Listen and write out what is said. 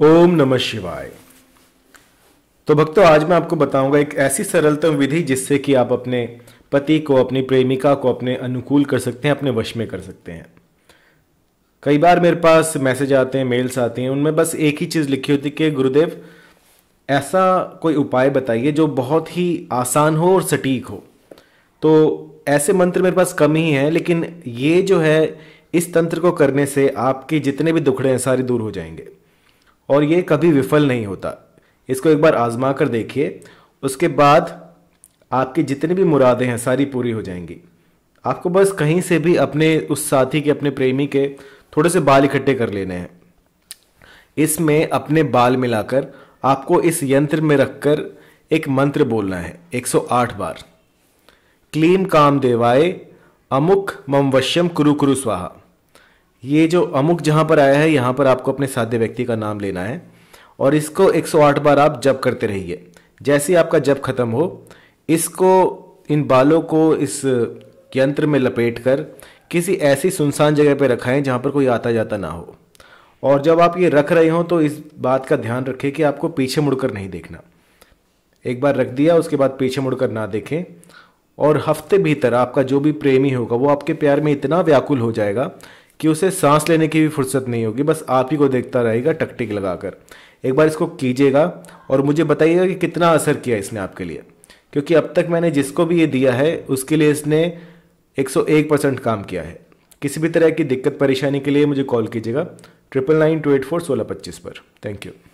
ओम नमः शिवाय तो भक्तों आज मैं आपको बताऊंगा एक ऐसी सरलतम विधि जिससे कि आप अपने पति को अपनी प्रेमिका को अपने अनुकूल कर सकते हैं अपने वश में कर सकते हैं कई बार मेरे पास मैसेज आते हैं मेल्स आते हैं उनमें बस एक ही चीज़ लिखी होती कि गुरुदेव ऐसा कोई उपाय बताइए जो बहुत ही आसान हो और सटीक हो तो ऐसे मंत्र मेरे पास कम ही है लेकिन ये जो है इस तंत्र को करने से आपके जितने भी दुखड़े हैं सारे दूर हो जाएंगे और ये कभी विफल नहीं होता इसको एक बार आजमा कर देखिए उसके बाद आपकी जितनी भी मुरादें हैं सारी पूरी हो जाएंगी आपको बस कहीं से भी अपने उस साथी के अपने प्रेमी के थोड़े से बाल इकट्ठे कर लेने हैं इसमें अपने बाल मिलाकर आपको इस यंत्र में रखकर एक मंत्र बोलना है 108 बार क्लीम काम देवाय अमुक मम वश्यम कुरु कुरु स्वाहा ये जो अमुक जहाँ पर आया है यहाँ पर आपको अपने साध्य व्यक्ति का नाम लेना है और इसको 108 बार आप जप करते रहिए जैसे आपका जप खत्म हो इसको इन बालों को इस यंत्र में लपेट कर किसी ऐसी सुनसान जगह पर रखाएं जहां पर कोई आता जाता ना हो और जब आप ये रख रहे हो तो इस बात का ध्यान रखें कि आपको पीछे मुड़कर नहीं देखना एक बार रख दिया उसके बाद पीछे मुड़कर ना देखें और हफ्ते भीतर आपका जो भी प्रेमी होगा वो आपके प्यार में इतना व्याकुल हो जाएगा कि उसे सांस लेने की भी फुर्सत नहीं होगी बस आप ही को देखता रहेगा टकटिक लगाकर एक बार इसको कीजिएगा और मुझे बताइएगा कि कितना असर किया इसने आपके लिए क्योंकि अब तक मैंने जिसको भी ये दिया है उसके लिए इसने 101 परसेंट काम किया है किसी भी तरह की दिक्कत परेशानी के लिए मुझे कॉल कीजिएगा triple nine two eight four सोलह पच्चीस पर थैंक यू